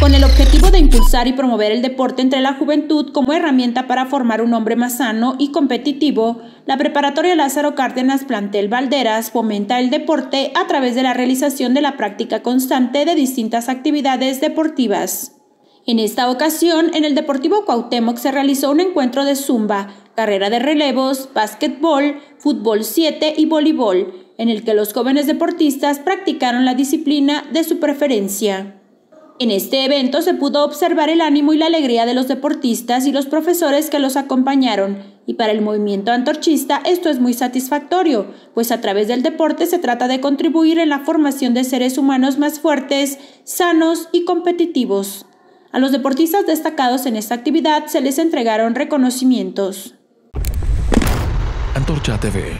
Con el objetivo de impulsar y promover el deporte entre la juventud como herramienta para formar un hombre más sano y competitivo, la Preparatoria Lázaro Cárdenas Plantel Valderas fomenta el deporte a través de la realización de la práctica constante de distintas actividades deportivas. En esta ocasión, en el Deportivo Cuauhtémoc se realizó un encuentro de zumba, carrera de relevos, básquetbol, fútbol 7 y voleibol, en el que los jóvenes deportistas practicaron la disciplina de su preferencia. En este evento se pudo observar el ánimo y la alegría de los deportistas y los profesores que los acompañaron, y para el movimiento antorchista esto es muy satisfactorio, pues a través del deporte se trata de contribuir en la formación de seres humanos más fuertes, sanos y competitivos. A los deportistas destacados en esta actividad se les entregaron reconocimientos. Antorcha TV.